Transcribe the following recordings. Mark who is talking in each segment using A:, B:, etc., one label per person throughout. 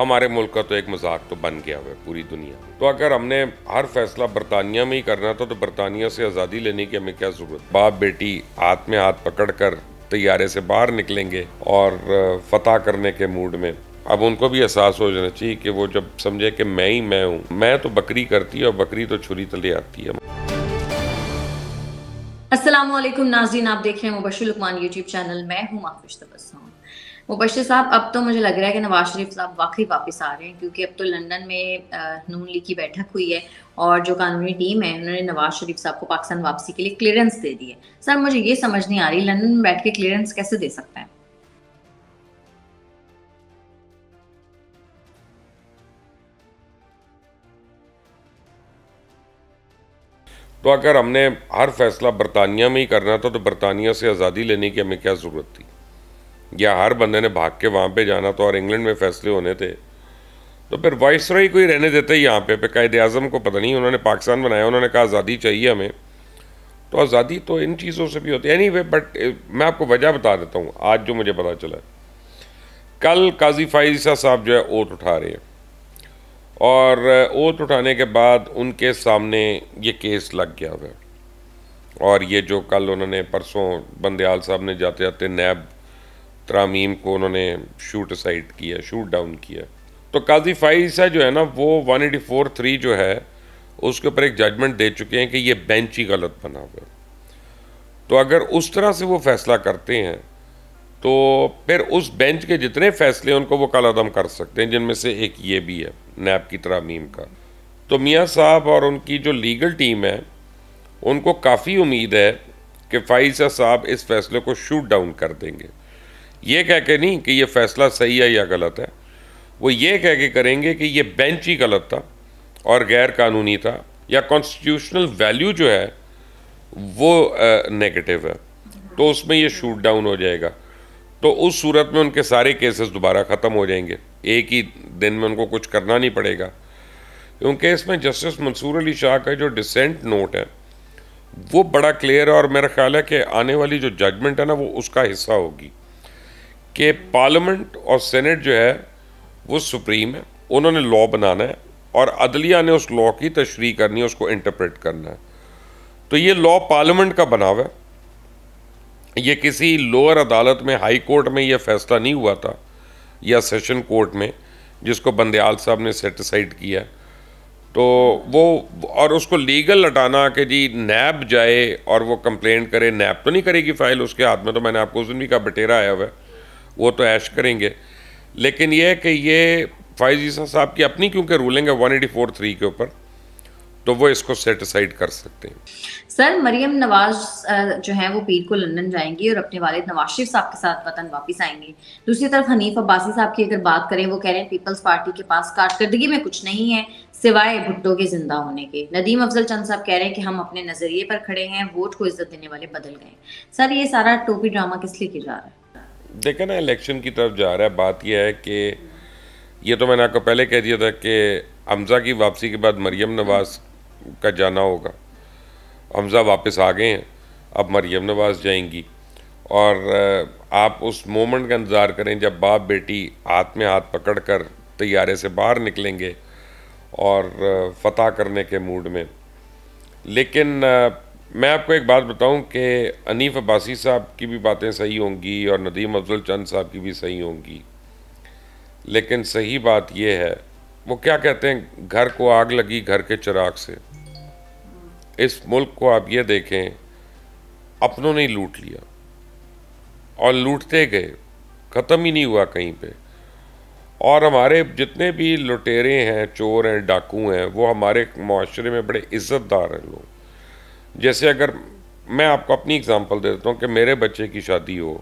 A: हमारे मुल्क का तो एक मजाक तो बन गया हुआ है पूरी दुनिया तो अगर हमने हर फैसला बरतानिया में ही करना था तो बरतानिया से आज़ादी लेने की हमें क्या जरूरत बाप बेटी हाथ में हाथ पकड़ कर तैयारे से बाहर निकलेंगे और फतेह करने के मूड में अब उनको भी एहसास हो जाना चाहिए कि वो जब समझे कि मैं ही मैं हूँ मैं तो बकरी करती है और बकरी तो छुरी तले आती है
B: असलम नाजीन आप देख रहे हैं मुबशुल लुकमान यूट्यूब चैनल मैं हूँ मुबशर साहब अब तो मुझे लग रहा है कि नवाज शरीफ साहब वाकई वापस आ रहे हैं क्योंकि अब तो लंदन में नून लीग की बैठक हुई है और जो कानूनी टीम है उन्होंने नवाज शरीफ साहब को पाकिस्तान वापसी के लिए क्लियरेंस दे दी है सर मुझे ये समझ नहीं आ रही लंदन में बैठ के क्लियरेंस कैसे दे सकते हैं
A: तो अगर हमने हर फैसला बरतानिया में ही करना था तो बरतानिया से आज़ादी लेने की हमें क्या ज़रूरत थी या हर बंदे ने भाग के वहाँ पे जाना था तो और इंग्लैंड में फैसले होने थे तो फिर वाइस रॉय को ही रहने देते ही यहाँ पे पे कायदे अजम को पता नहीं उन्होंने पाकिस्तान बनाया उन्होंने कहा आज़ादी चाहिए हमें तो आज़ादी तो इन चीज़ों से भी होती है एनी वे बट मैं आपको वजह बता देता हूँ आज जो मुझे पता चला कल काजी फाइजा साहब जो है वोट उठा रहे हैं और वोट उठाने के बाद उनके सामने ये केस लग गया हुआ और ये जो कल उन्होंने परसों बंदयाल साहब ने जाते जाते नैब तरामीम को उन्होंने शूट साइड किया शूट डाउन किया तो काजी फाइसा जो है ना वो वन एटी फोर थ्री जो है उसके ऊपर एक जजमेंट दे चुके हैं कि ये बेंच ही गलत बना हुआ तो अगर उस तरह से वो फैसला करते हैं तो फिर उस बेंच के जितने फैसले उनको वो कल अदम कर सकते हैं जिनमें से एक ये भी है नैब की तरामीम का तो मियाँ साहब और उनकी जो लीगल टीम है उनको काफ़ी उम्मीद है कि फाइजा साहब इस फैसले को शूट डाउन कर देंगे ये कह के नहीं कि ये फैसला सही है या गलत है वो ये कह के करेंगे कि ये बेंच ही गलत था और गैर कानूनी था या कॉन्स्टिट्यूशनल वैल्यू जो है वो नेगेटिव है तो उसमें ये शूट डाउन हो जाएगा तो उस सूरत में उनके सारे केसेस दोबारा ख़त्म हो जाएंगे एक ही दिन में उनको कुछ करना नहीं पड़ेगा क्योंकि इसमें जस्टिस मंसूर अली शाह का जो डिसेंट नोट है वो बड़ा क्लियर है और मेरा ख्याल है कि आने वाली जो जजमेंट है ना वो उसका हिस्सा होगी कि पार्लियामेंट और सेनेट जो है वो सुप्रीम है उन्होंने लॉ बनाना है और अदलिया ने उस लॉ की तशरी करनी है उसको इंटरप्रेट करना है तो ये लॉ पार्लियामेंट का बना हुआ है ये किसी लोअर अदालत में हाई कोर्ट में यह फैसला नहीं हुआ था या सेशन कोर्ट में जिसको बंदयाल साहब ने सेटिसाइड किया तो वो और उसको लीगल हटाना कि जी नैब जाए और वो कंप्लेंट करे नैब तो नहीं करेगी फाइल उसके हाथ में तो मैंने आपको उस दिन भी कहा बटेरा आया हुआ है वो तो ऐश करेंगे लेकिन ये है कि ये फाइज ईसा साहब की अपनी क्योंकि रूलिंग है वन एटी फोर थ्री के ऊपर तो वो इसको सेटिसाइड कर सकते हैं
B: सर मरियम नवाज जो है वो पीर को लंदन जाएंगी और अपने वाले नवाज शरीफ साहब के साथ वतन वापस आएंगे दूसरी तरफ हनीफ अब्बासी साहब की अगर बात करें वो कह रहे हैं पीपल्स पार्टी के पास कारकर्दगी में कुछ नहीं है सिवाय भुट्टो के जिंदा होने के नदीम अफजल चंद साहब कह रहे हैं कि हम अपने नजरिए पर खड़े हैं वोट को इज्जत देने वाले बदल गए सर ये सारा टोपी ड्रामा किस लिए किया जा रहा है
A: देखे ना इलेक्शन की तरफ जा रहा है बात यह है कि ये तो मैंने आपको पहले कह दिया था कि हमजा की वापसी के बाद मरियम नवाज का जाना होगा हमजा वापस आ गए हैं अब मरियम नवाज जाएंगी और आप उस मोमेंट का इंतज़ार करें जब बाप बेटी हाथ में हाथ पकड़ कर तैयारे से बाहर निकलेंगे और फतह करने के मूड में लेकिन मैं आपको एक बात बताऊं कि अनीफ अब्बासी साहब की भी बातें सही होंगी और नदीम अफजल चंद साहब की भी सही होंगी लेकिन सही बात यह है वो क्या कहते हैं घर को आग लगी घर के चिराग से इस मुल्क को आप ये देखें अपनों ने लूट लिया और लूटते गए ख़त्म ही नहीं हुआ कहीं पे और हमारे जितने भी लुटेरे हैं चोर हैं डाकू हैं वो हमारे माशरे में बड़े इज़्ज़तदार हैं लोग जैसे अगर मैं आपको अपनी एग्जांपल दे देता हूँ कि मेरे बच्चे की शादी हो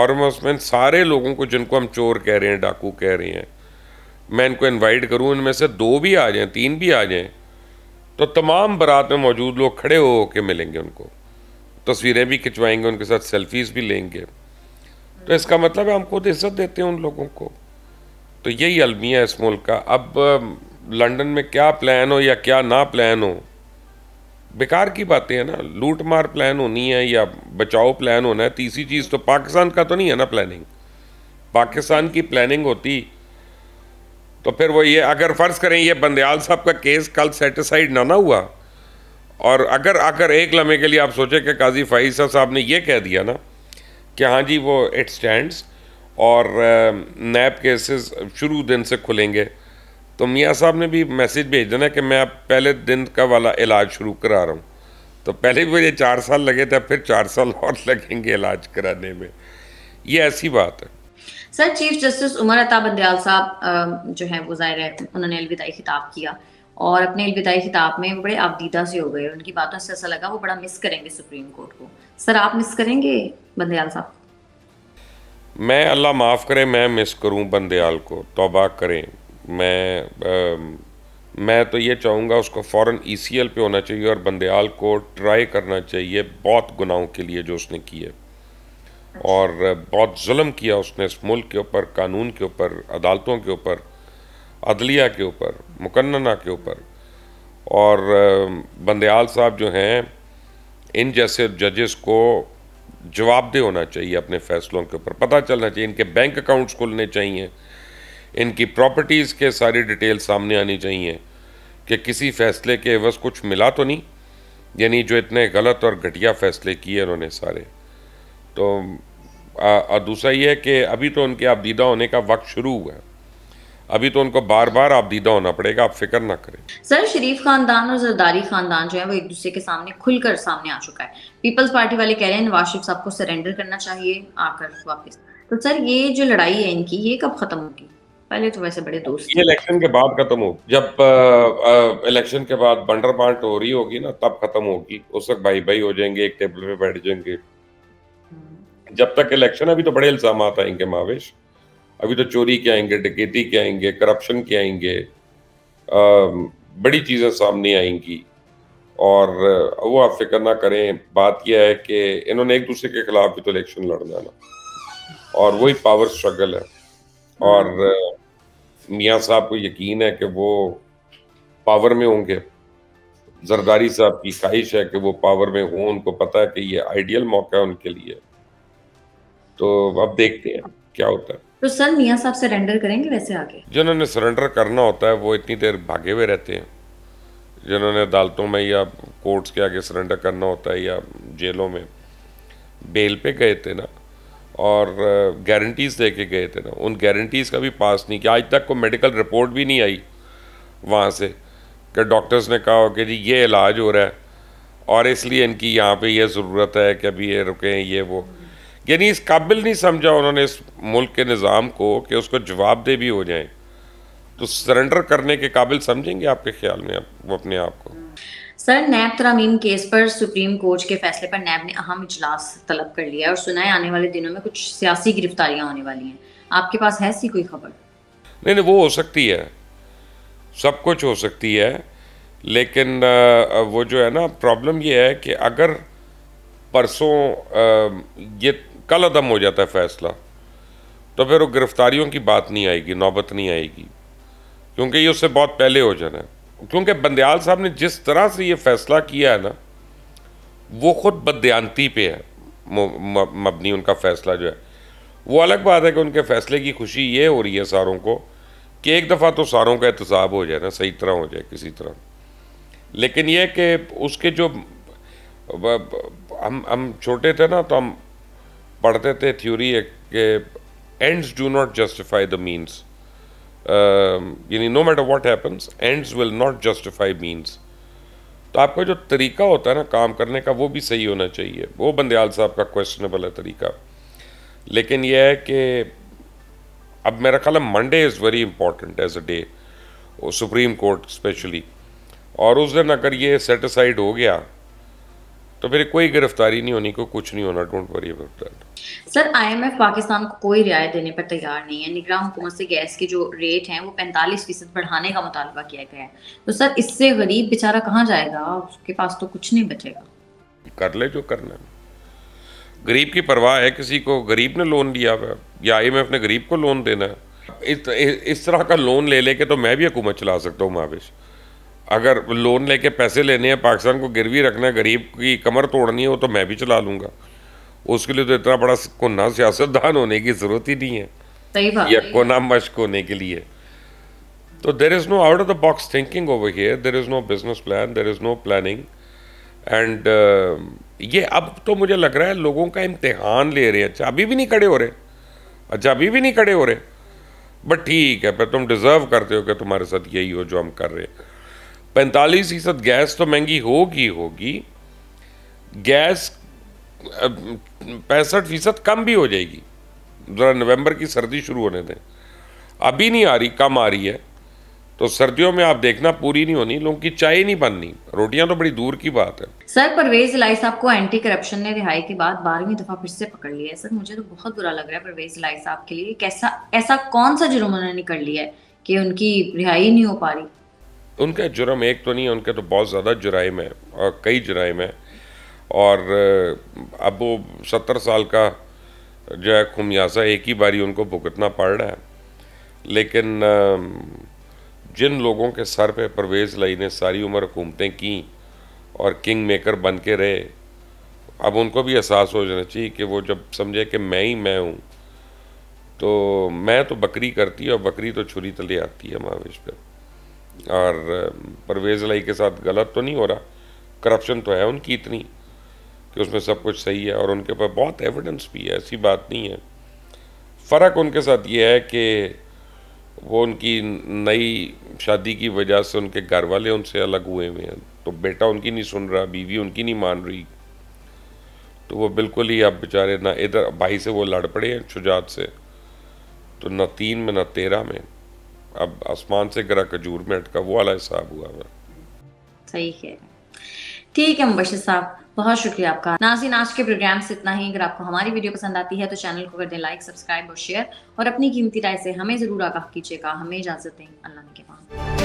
A: और मैं उसमें सारे लोगों को जिनको हम चोर कह रहे हैं डाकू कह रहे हैं मैं इनको इनवाइट करूँ इनमें से दो भी आ जाएं तीन भी आ जाएं तो तमाम बारात में मौजूद लोग खड़े हो के मिलेंगे उनको तस्वीरें भी खिंचवाएंगे उनके साथ सेल्फीज़ भी लेंगे तो इसका मतलब है हम खुद इज्जत देते हैं उन लोगों को तो यही अलमिया है इस मुल्क का अब लंदन में क्या प्लान हो या क्या ना प्लान हो बेकार की बातें हैं ना लूट मार प्लान होनी है या बचाओ प्लान होना है तीसरी चीज़ तो पाकिस्तान का तो नहीं है ना प्लानिंग पाकिस्तान की प्लानिंग होती तो फिर वो ये अगर फ़र्ज़ करें ये बंदयाल साहब का केस कल सेटिसाइड ना ना हुआ और अगर अगर एक लम्हे के लिए आप सोचें कि काजी फ़ाइसा साहब ने ये कह दिया ना कि हाँ जी वो इट स्टैंड और नैब केसेस शुरू दिन से खुलेंगे तो मियाँ साहब ने भी मैसेज भेज देना कि मैं अब पहले दिन का वाला इलाज शुरू करा रहा हूँ तो पहले भी मुझे चार साल लगे थे फिर चार साल और लगेंगे इलाज कराने में ये ऐसी बात है
B: sir chief justice Umar Ata Bandial साहब जो है वो जाहिर है उन्होंने अलविदाई खिताब किया और अपने अलविदाई खिताब में बड़े आपदीदा से हो गए उनकी बातों से ऐसा लगा वो बड़ा मिस करेंगे सुप्रीम कोर्ट को सर आप मिस करेंगे बंदयाल साहब
A: मैं अल्लाह माफ़ करे मैं मिस करूं बंदयाल को तोबा करें मैं आ, मैं तो ये चाहूँगा उसको फ़ौर ई e सी एल पे होना चाहिए और बंदयाल को ट्राई करना चाहिए बहुत गुनाहों के लिए जो उसने किए और बहुत जुल्म किया उसने इस मुल्क के ऊपर कानून के ऊपर अदालतों के ऊपर अदलिया के ऊपर मुकन्ना के ऊपर और बंदयाल साहब जो हैं इन जैसे जजेस को जवाबदेह होना चाहिए अपने फैसलों के ऊपर पता चलना चाहिए इनके बैंक अकाउंट्स खुलने चाहिए इनकी प्रॉपर्टीज़ के सारी डिटेल सामने आनी चाहिए कि किसी फैसले के बस कुछ मिला तो नहीं यानी जो इतने गलत और घटिया फैसले किए उन्होंने सारे तो और दूसरा ये है कि अभी तो उनके आप दीदा होने का वक्त शुरू हुआ है अभी तो उनको बार बार आप दीदा होना पड़ेगा आप फिक्र ना करें
B: सर शरीफ खानदान और जरदारी खानदान जो है वो एक दूसरे के सामने खुलकर सामने आ चुका है पीपल्स पार्टी वाले कह रहे हैं नवाज शरीफ साहब को सरेंडर करना चाहिए आकर वापस तो सर ये जो लड़ाई है इनकी ये कब खत्म होगी पहले तो वैसे बड़े दोस्त ये
A: इलेक्शन के बाद खत्म हो जब इलेक्शन के बाद बंडर बांट हो रही होगी ना तब खत्म होगी उस वक्त भाई भाई हो जाएंगे एक टेबल पे बैठ जाएंगे हम्म। जब तक इलेक्शन अभी तो बड़े इल्जाम आएंगे मावेश अभी तो चोरी के आएंगे डकैती के आएंगे करप्शन के आएंगे बड़ी चीज़ें सामने आएंगी और वो आप फिक्र ना करें बात यह है कि इन्होंने एक दूसरे के खिलाफ भी तो इलेक्शन लड़ना है ना और वही पावर स्ट्रगल है और हम्म। मियाँ साहब को यकीन है कि वो पावर में होंगे जरदारी साहब की ख्वाहिश है कि वो पावर में हों उनको पता है कि ये आइडियल मौका है उनके लिए तो अब देखते हैं क्या होता है
B: तो सर मियाँ साहब सरेंडर करेंगे वैसे आगे
A: जिन्होंने सरेंडर करना होता है वो इतनी देर भागे हुए रहते हैं जिन्होंने अदालतों में या कोर्ट्स के आगे सरेंडर करना होता है या जेलों में बेल पे गए थे ना और गारंटीज़ दे के गए थे ना उन गारंटीज़ का भी पास नहीं किया आज तक को मेडिकल रिपोर्ट भी नहीं आई वहाँ से कि डॉक्टर्स ने कहा हो कि जी ये इलाज हो रहा है और इसलिए इनकी यहाँ पे ये ज़रूरत है कि अभी ये रुकें ये वो यानी इस काबिल नहीं समझा उन्होंने इस मुल्क के निज़ाम को कि उसको जवाब दे भी हो जाए तो सरेंडर करने के काबिल समझेंगे आपके ख्याल में आप वो अपने आप को
B: सर नैब तरामीम केस पर सुप्रीम कोर्ट के फैसले पर नैब ने अहम इजलास तलब कर लिया है और सुना है आने वाले दिनों में कुछ सियासी गिरफ्तारियां होने वाली हैं आपके पास है सी कोई खबर
A: नहीं नहीं वो हो सकती है सब कुछ हो सकती है लेकिन वो जो है ना प्रॉब्लम ये है कि अगर परसों ये कल अदम हो जाता है फैसला तो फिर वो गिरफ्तारियों की बात नहीं आएगी नौबत नहीं आएगी क्योंकि ये उससे बहुत पहले हो जाना है क्योंकि बंदयाल साहब ने जिस तरह से ये फैसला किया है ना वो खुद बदयांती पे है मबनी उनका फैसला जो है वो अलग बात है कि उनके फैसले की खुशी ये हो रही है सारों को कि एक दफ़ा तो सारों का एहतसाब हो जाए ना सही तरह हो जाए किसी तरह लेकिन यह कि उसके जो हम हम छोटे थे ना तो हम पढ़ते थे थ्योरी एक के ends do not justify the means Um, यानी no matter what happens ends will not justify means तो आपका जो तरीका होता है ना काम करने का वो भी सही होना चाहिए वो बंदयाल साहब का क्वेश्चनेबल है तरीका लेकिन यह है कि अब मेरा ख्याल है Monday is very important as a day supreme court specially और उस दिन अगर ये सेटिसाइड हो गया तो फिर कोई गिरफ्तारी नहीं होनी को कुछ नहीं होना don't worry about that
B: sir IMF Pakistan को कोई रियायत देने पर तैयार नहीं है निगरान हुकूमत से गैस के जो रेट हैं वो पैंतालीस फीसद बढ़ाने का मुतालबा किया गया है तो सर इससे गरीब बेचारा कहाँ जाएगा उसके पास तो कुछ नहीं बचेगा
A: कर ले जो करना है गरीब की परवाह है किसी को गरीब ने लोन लिया हुआ या आईएमएफ ने गरीब को लोन देना है इस, इस तरह का लोन ले लेके तो मैं भी हुकूमत चला सकता हूँ माविश अगर लोन लेके पैसे लेने हैं पाकिस्तान को गिरवी रखना है गरीब की कमर तोड़नी हो तो मैं भी चला लूँगा उसके लिए तो इतना बड़ा कोना सियासतदान होने की जरूरत ही नहीं
B: है या
A: कोना मश्क होने के लिए तो there is no out of the box thinking over here there is no business plan there is no planning and ये अब तो मुझे लग रहा है लोगों का इम्तिहान ले रहे हैं अच्छा अभी भी नहीं खड़े हो रहे अच्छा अभी भी नहीं खड़े हो रहे बट ठीक है पर तुम डिज़र्व करते हो कि तुम्हारे साथ यही हो जो हम कर रहे हैं पैंतालीस फीसद गैस तो महंगी होगी होगी गैस पैंसठ फीसद कम भी हो जाएगी ज़रा नवंबर की सर्दी शुरू होने दें अभी नहीं आ रही कम आ रही है तो सर्दियों में आप देखना पूरी नहीं होनी लोगों की चाय नहीं बननी रोटियां तो बड़ी दूर की बात है
B: सर परवेज लाई साहब को एंटी करप्शन ने रिहाई के बाद बारहवीं दफा फिर से पकड़ लिया है सर मुझे तो बहुत बुरा लग रहा है परवेज लाई साहब के लिए कैसा ऐसा कौन सा जुर्म उन्होंने कर लिया है कि उनकी रिहाई नहीं हो पा रही
A: उनका जुर्म एक तो नहीं है उनके तो बहुत ज़्यादा जुराइम है और कई जुराइम है और अब वो सत्तर साल का जो है खुमियासा एक ही बारी उनको भुगतना पड़ रहा है लेकिन जिन लोगों के सर पे परवेज़ लई ने सारी उम्र हुकूमतें की और किंग मेकर बन के रहे अब उनको भी एहसास हो जाना चाहिए कि वो जब समझे कि मैं ही मैं हूँ तो मैं तो बकरी करती है और बकरी तो छुरी तले आती है महावेश पर और परवेज़ लई के साथ गलत तो नहीं हो रहा करप्शन तो है उनकी इतनी कि उसमें सब कुछ सही है और उनके पास बहुत एविडेंस भी है ऐसी बात नहीं है फ़र्क उनके साथ ये है कि वो उनकी नई शादी की वजह से उनके घर वाले उनसे अलग हुए हुए हैं तो बेटा उनकी नहीं सुन रहा बीवी उनकी नहीं मान रही तो वो बिल्कुल ही अब बेचारे ना इधर भाई से वो लड़ पड़े हैं शुजात से तो ना तीन में ना तेरह में अब आसमान से गरा खजूर में अटका वो वाला हिसाब हुआ
B: सही है ठीक है मुबशर साहब बहुत शुक्रिया आपका नाजी नाच के प्रोग्राम से इतना ही अगर आपको हमारी वीडियो पसंद आती है तो चैनल को कर दें लाइक सब्सक्राइब और शेयर और अपनी कीमती राय से हमें ज़रूर आगाह कीजिएगा हमें इजाज़त दें अल्लाह के पास